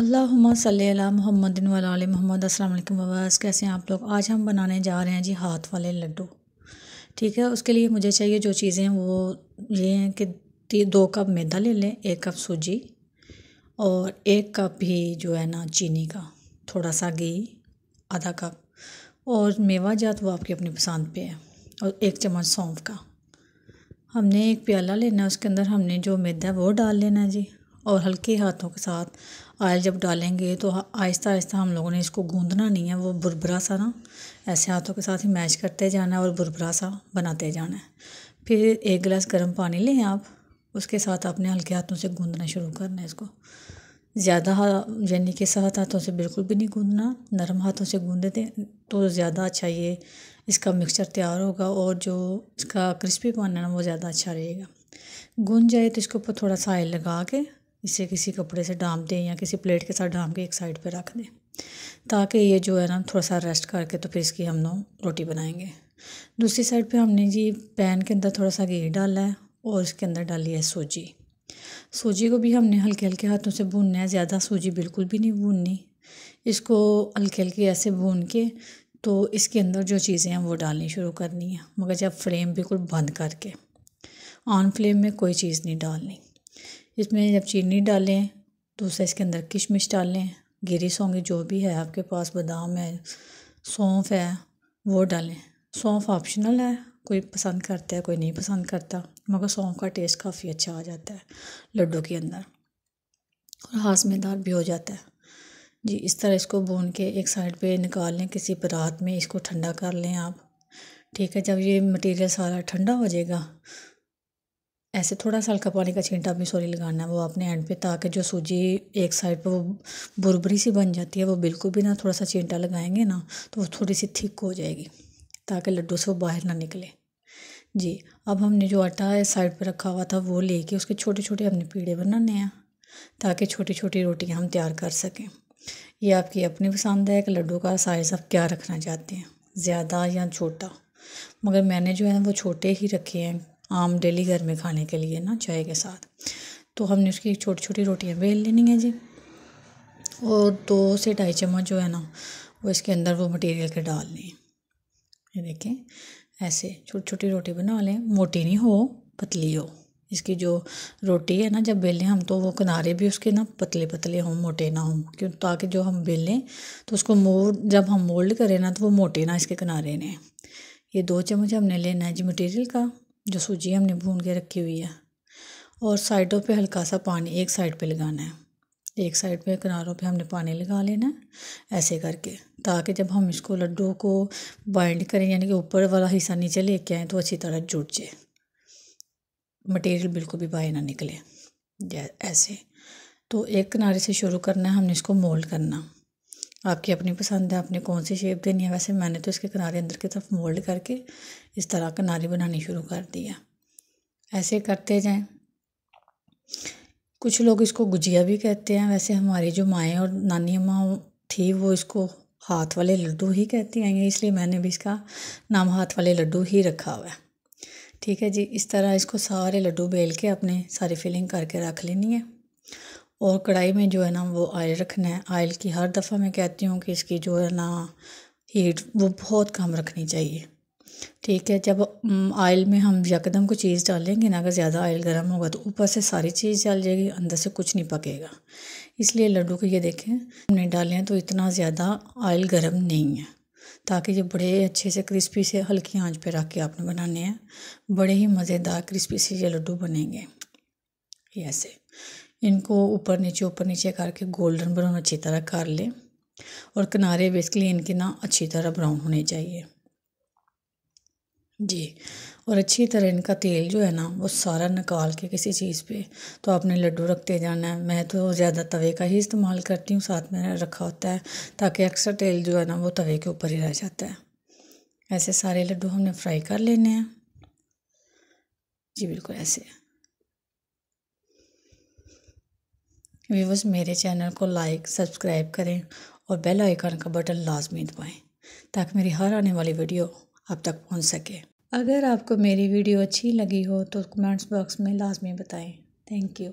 अल्लाह सल मोहम्मद वाल मोहम्मद अस्सलाम वबस कैसे हैं आप लोग आज हम बनाने जा रहे हैं जी हाथ वाले लड्डू ठीक है उसके लिए मुझे चाहिए जो चीज़ें वो ये हैं कि दो कप मैदा ले लें एक कप सूजी और एक कप ही जो है ना चीनी का थोड़ा सा घी आधा कप और मेवा जात वो आपकी अपनी पसंद पे है और एक चम्मच सौंफ का हमने एक प्याला लेना है उसके अंदर हमने जो मैदा वो डाल लेना है जी और हल्के हाथों के साथ ऑयल जब डालेंगे तो आहिस्ता आहिस्ता हम लोगों ने इसको गूंदना नहीं है वो भुरभुरा सा ना ऐसे हाथों के साथ ही मैश करते जाना है और भुरभुरा सा बनाते जाना है फिर एक गिलास गर्म पानी लें आप उसके साथ आपने हल्के हाथों से गूंदना शुरू करना है इसको ज़्यादा यानी कि सहत हाथों से बिल्कुल भी नहीं गूंदना नरम हाथों से गूंदे दें तो ज़्यादा अच्छा ये इसका मिक्सचर तैयार होगा और जो इसका क्रिस्पी पाना है वो ज़्यादा अच्छा रहेगा गूंद जाए तो इसके ऊपर थोड़ा सा आयल लगा के इसे किसी कपड़े से ढाम दें या किसी प्लेट के साथ ढाम के एक साइड पर रख दें ताकि ये जो है ना थोड़ा सा रेस्ट करके तो फिर इसकी हम लोग रोटी बनाएंगे दूसरी साइड पे हमने जी पैन के अंदर थोड़ा सा घी डाला है और इसके अंदर डाली है सूजी सूजी को भी हमने हल्के हल्के हाथों से भूनना है ज़्यादा सूजी बिल्कुल भी नहीं भूननी इसको हल्के हल्के ऐसे भून के तो इसके अंदर जो चीज़ें हैं वो डालनी शुरू करनी है मगर जब फ्लेम बिल्कुल बंद करके ऑन फ्लेम में कोई चीज़ नहीं डालनी इसमें जब चीनी डालें दूसरा इसके अंदर किशमिश डालें गिरी सौंगी जो भी है आपके पास बादाम है सौंफ है वो डालें सौंफ ऑप्शनल है कोई पसंद करता है कोई नहीं पसंद करता मगर सौंफ का टेस्ट काफ़ी अच्छा आ जाता है लड्डू के अंदर और हाजमेदार भी हो जाता है जी इस तरह इसको भून के एक साइड पे निकाल लें किसी परात में इसको ठंडा कर लें आप ठीक है जब ये मटेरियल सारा ठंडा हो जाएगा ऐसे थोड़ा सा हल्का पानी का छींटा अपनी सॉरी लगाना है वो अपने एंड पे ताकि जो सूजी एक साइड पे वो बुरबरी सी बन जाती है वो बिल्कुल भी ना थोड़ा सा छींटा लगाएंगे ना तो वो थोड़ी सी थिक हो जाएगी ताकि लड्डू से वो बाहर ना निकले जी अब हमने जो आटा साइड पर रखा हुआ था वो लेके उसके छोटे छोटे हमने पीड़े बनाने हैं ताकि छोटी छोटी रोटियाँ हम तैयार कर सकें ये आपकी अपनी पसंद है कि लड्डू का साइज़ आप क्या रखना चाहते हैं ज़्यादा या छोटा मगर मैंने जो है वो छोटे ही रखे हैं आम डेली घर में खाने के लिए ना चाय के साथ तो हमने उसकी छोटी छोटी रोटियां बेल लेनी है जी और दो से ढाई चम्मच जो है ना वो इसके अंदर वो मटेरियल के डालने ये देखें ऐसे छोटी छोटी रोटी बना लें मोटी नहीं हो पतली हो इसकी जो रोटी है ना जब बेलें हम तो वो किनारे भी उसके ना पतले पतले हों मोटे ना हों क्यों ताकि जो हम बेलें तो उसको मोड़ जब हम मोल्ड करें ना तो वो मोटे ना इसके किनारे ने ये दो चम्मच हमने लेना है जी मटेरियल का जो सूजी हमने भून के रखी हुई है और साइडों पे हल्का सा पानी एक साइड पे लगाना है एक साइड पे किनारों पे हमने पानी लगा लेना है ऐसे करके ताकि जब हम इसको लड्डू को बाइंड करें यानी कि ऊपर वाला हिस्सा नीचे लेके आएँ तो अच्छी तरह जुट जाए मटेरियल बिल्कुल भी बाहर ना निकले ऐसे तो एक किनारे से शुरू करना है हमने इसको मोल्ड करना आपकी अपनी पसंद है आपने कौन सी शेप देनी है वैसे मैंने तो इसके किनारे अंदर की तरफ मोल्ड करके इस तरह किनारे बनानी शुरू कर दिया ऐसे करते जाएं कुछ लोग इसको गुजिया भी कहते हैं वैसे हमारी जो माएँ और नानी अम्मा थी वो इसको हाथ वाले लड्डू ही कहती आई हैं इसलिए मैंने भी इसका नाम हाथ वाले लड्डू ही रखा हुआ है ठीक है जी इस तरह इसको सारे लड्डू बेल के अपने सारी फिलिंग करके रख लेनी है और कढ़ाई में जो है ना वो आयल रखना है आयल की हर दफ़ा मैं कहती हूँ कि इसकी जो है ना हीट वो बहुत कम रखनी चाहिए ठीक है जब आयल में हम यकदम कोई चीज़ डालेंगे ना अगर ज़्यादा आयल गर्म होगा तो ऊपर से सारी चीज़ डाल जाएगी अंदर से कुछ नहीं पकेगा इसलिए लड्डू को ये देखें हमने डाले हैं तो इतना ज़्यादा आयल गर्म नहीं है ताकि ये बड़े अच्छे से क्रिस्पी से हल्की आंच पे रख के आपने बनाने हैं बड़े ही मज़ेदार क्रिस्पी से ये लड्डू बनेंगे ये ऐसे इनको ऊपर नीचे ऊपर नीचे करके गोल्डन ब्राउन अच्छी तरह कर लें और किनारे बेसिकली इनके ना अच्छी तरह ब्राउन होने चाहिए जी और अच्छी तरह इनका तेल जो है ना वो सारा निकाल के किसी चीज़ पे तो आपने लड्डू रखते जाना है मैं तो ज़्यादा तवे का ही इस्तेमाल करती हूँ साथ में रखा होता है ताकि अक्सर तेल जो है ना वो तवे के ऊपर ही रह जाता है ऐसे सारे लड्डू हमने फ्राई कर लेने हैं जी बिल्कुल ऐसे व्यूवर्स मेरे चैनल को लाइक सब्सक्राइब करें और बेल आइकन का बटन लाजमी दबाएँ ताकि मेरी हर आने वाली वीडियो आप तक पहुँच सके अगर आपको मेरी वीडियो अच्छी लगी हो तो कमेंट्स बॉक्स में लाजमी बताएं थैंक यू